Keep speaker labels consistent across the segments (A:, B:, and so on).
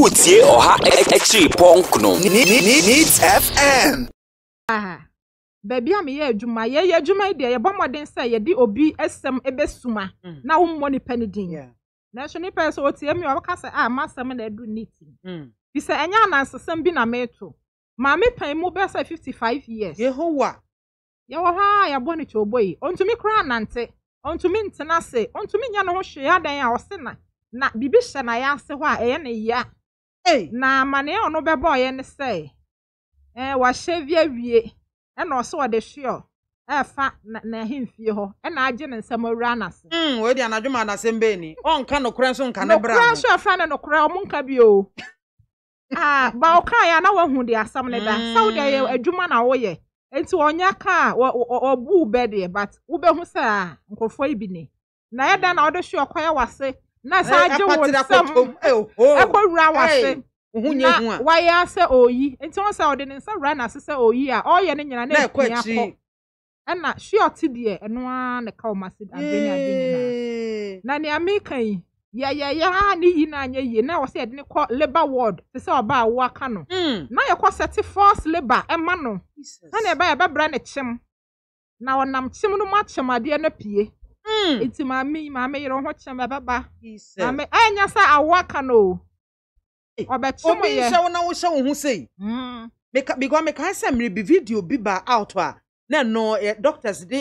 A: wutie ọha ekyiri pọnkno needs fm. Baabi a meyɛ adwuma yɛyɛ adwuma yi deɛ yɛbɔ mmɔden sɛ yɛde obi asɛm ebesuma mm. na wo mmɔ nipa ne din nanso nipa yɛ sɛ otie mi a ɔka sɛ a ah, masɛm na ɛdu ne ti bi sɛ ɛnyɛ anansesɛm bi na meeto maame panyin mu bɛyɛ sɛ five years yehowa yɛwɔ hɔ a yɛbɔ ne kyɛwbɔ yi ɔntumi koraa nante ɔntumi ntena ase ɔntumi nyɛ ne ho hwee adan a ɔse na na biribi hyɛ na yɛ ase hɔ a ɛyɛ ne ya na amanneɛ a ɔno bɛbɔ ɔyɛ ne sɛ ɛɛ wahyɛ bi awie ɛna ɔsɛ ɔde hweɛ ɛɛfa na- n'ahemfie hɔ ɛna agye ne nsɛm awura n'ase. Mm, wei de anadwo ma anasɛm bɛɛ ni ɔnka nokorɛ nso nka ne bra nso ɛfa ne nokorɛ ɔmo nka bi o. Ah, ba ɔka yɛ na wahu de asɛm ne da sɛ wode yɛ hmm. adwuma na woyɛ nti ɔnyɛ ka a wɔ- wɔ- ɔbu bɛ deɛ but wobɛhu sɛ a nkurɔfoɔ yi bi ni na ɛda na ɔde hwe ɔkɔyɛ wase na eh, saa agye wọ nsam ɛkɔ wura wase na wayɛ asɛ oyi nti wɔn sɛ ɔde ne nsa na n'ase sɛ oyi a ɔyɛ ne nyina na ekun akɔ ɛna shiɔti deɛ ɛno ara ne ka wɔn ase adwene adwene na nea meka yi yɛyɛyɛ ya ne yi na anya na wɔsɛ yɛde ne kɔ labour ward te sɛ aka no mm. na yɛkɔ sɛte force labour ɛma no na nea ɛbɛyɛ ɛbɛbrɛ ne na ɔnam kyɛm no mu akyɛm adeɛ no pie. Hmm. nti maame yi maame maame sɛ no na wohyɛ wo ho sei hmm. meka meka sɛ mmiri bi video bi ba out a na no eh, doctors de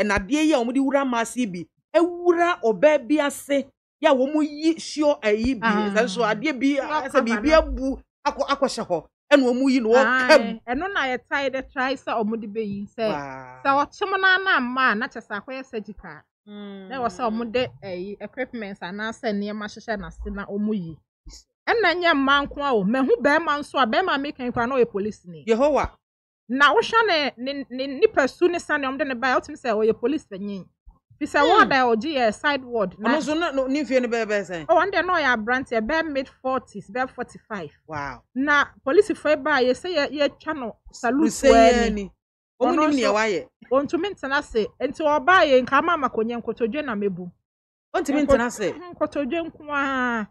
A: ɛnadeɛ yi a wɔn de wura bi ewura ɔbaa bi ase yɛ a wɔn yi bi ah. adeɛ bi ɛsɛ biribi abu akɔ akɔhyɛ hɔ ɛna wɔn yi na wɔka ɛno na yɛtae de try sɛ wɔn na anam maa na ɛwɔ sɛ ɔmo mm. de ɛyi equipment anaasɛ nneɛma hyehyɛ n'ase na ɔmo yi ɛna mmaa nko a o bɛrima nso a bɛrima mi kan kora na ɔyɛ yehowa. na ne ne nipa su ne ɔmo de ne ba sɛ ɔyɛ hmm. wɔɔda a ɔgye yɛ side ward. nso na ne no bɛyɛ bɛyɛ sɛn. ɔwɔ na ɔyɛ aberanteɛ mid forties forty five. wow na yɛ no salute ɔmu na nea wayɛ ɔntumi ntena ase nti ɔbaa yɛ nka ama amakɔnyɛ nkotodwe na mebu ɔntumi ntena ase nkotodwe nko ara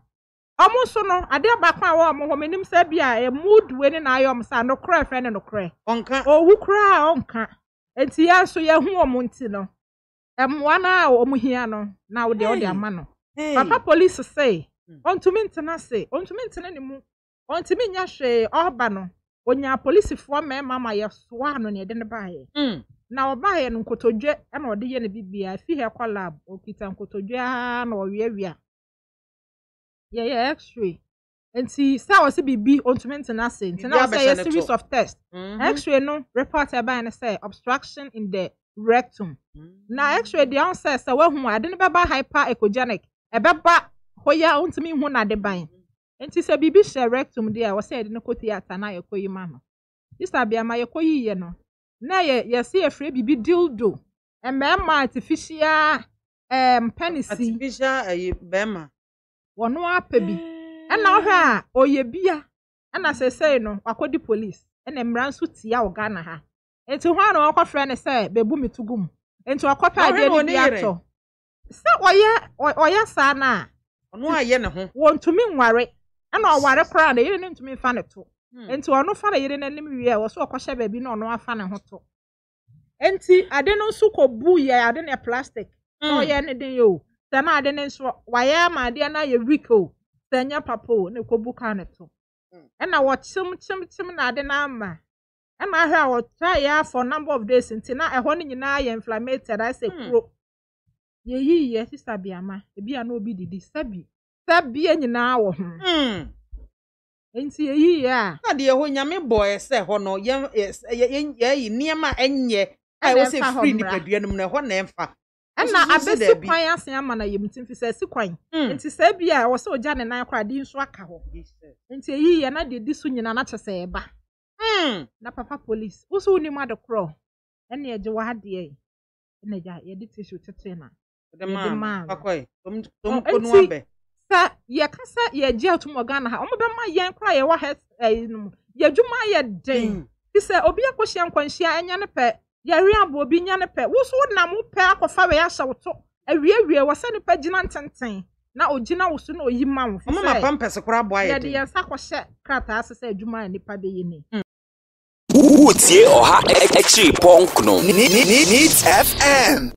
A: ɔmo nso no adeɛ baako a wɔn hɔ menim sɛ bi a ɛmu due ne na ayɛ ɔmo sa nokorɛ fɛ ne nokorɛ ɔnka owu koraa a ɔnka nti yɛn nso yɛn ho ɔmo nti no ɛmoa no a ɔmo hia no na ọ dị ama no papa polisi sɛ ɔntumi ntena ase ɔntumi ntena ne mu ɔntumi nya hwee ɔba no. onyaa polisifoɔ mmarima ma yɛsoa ano na yɛde no baeɛ mm. na ɔbaeɛ no nkotodwe na ɔde yɛ no bibia fi hɛ kɔ lab ɔkita nkotodwe aa na ɔweawia yɛyɛ x-ray nti sɛ ɔsɛ biribi ɔntumi ntena ase ntena ɔsɛ yɛ series of test mhm. x-ray no report ɛbaeɛ no sɛ obstruction in the rectum mm. na x-ray deɛ ɔn sɛ sɛ wahu ade no bɛba hyper echogenic ɛbɛba hɔ yɛ ɔntumi hu n'ade ban. Mm -hmm. Nti sɛ biribi hyɛ rectum deɛ a wɔsɛ yɛde no kɔ theatre na yi ma no. Sista Biama yɛkɔyiiɛ no, na yɛ yɛse yɛfrɛ biribi dildo. Mmarima artificial um, penisi artificial ɛyi bɛrima. wɔno apɛ bi ɛna ɔhwɛ a ɔyɛ bia ɛna sɛsɛi no wakɔdi police ɛna mmara nso tia wɔ ghana ha nti hɔ a na wɔkɔfrɛ no sɛ bɛbu me to gu mu nti wɔkɔpɛ Ɔhwɛ adeɛ no no bi atɔ sɛ ɔyɛ ɔyɛ saa no a ɔno ayɛ ne ho wɔntumi nware ɛna ɔware koraa na yere no ntumi nfa ne to hmm. nti ɔno fa na yere n'anim wie a wɔso ɔkɔhyɛ baabi na ɔno afa ne ho to nti ade no nso kɔ bu yɛ ade ne plastic na hmm. ɔyɛ ne den yɛ o sɛ na ade ne nso wayɛ ama adeɛ na yɛ weak o sɛ nyɛ papa o na kɔ bu kaa ne to hmm. ɛna wɔkyem kyem kyem na ade na ama ɛna ahwɛ a wɔtra yɛ afɔ number of days nti na ɛhɔ no nyinaa yɛ inflammatory ayɛ sɛ kuro yɛyi yɛ sisa biama ebi a na obi didi sɛbi. sɛ bia nyinaa wɔ ho hmm. nti eyi yɛ a. na deɛ hɔ nyame bɔ ɛsɛ hɔ no yɛn yɛn yɛyi nneɛma ɛnyɛ a ɛwɔ sɛ firi nipadua no mu na ɛhɔ na ɛmfa. ɛna abɛsi kwan asen ama na yɛm ti fi sɛ asi kwan hmm. nti sɛ bi a ɛwɔ sɛ ɔgya ne nan koraa de nso aka hɔ nti eyi yɛ na deɛ di so nyinaa na kyɛ sɛ ɛba. Hmm. na papa polisi wosow ni mu adekorɔ ɛna yɛgye wɔ adeɛ ɛna yɛde tissue tete na yɛde maa no nti. sɛ yɛkasa yɛgye atum ha ɔmo bɛma yɛn kora yɛwɔ ha ɛyi no mu yɛdwuma yɛ den sɛ obi akɔhyia ɛnyɛ ne pɛ obi nyɛ ne pɛ woso nam pɛ akɔfa wo to wɔ sɛ nipa gyina ntenten na ogyina wo na oyi ma wo ɔmo ma pampɛs kora aboa yɛ den yɛde yɛn nsa kɔhyɛ krataa sɛ adwuma yɛ nipa fm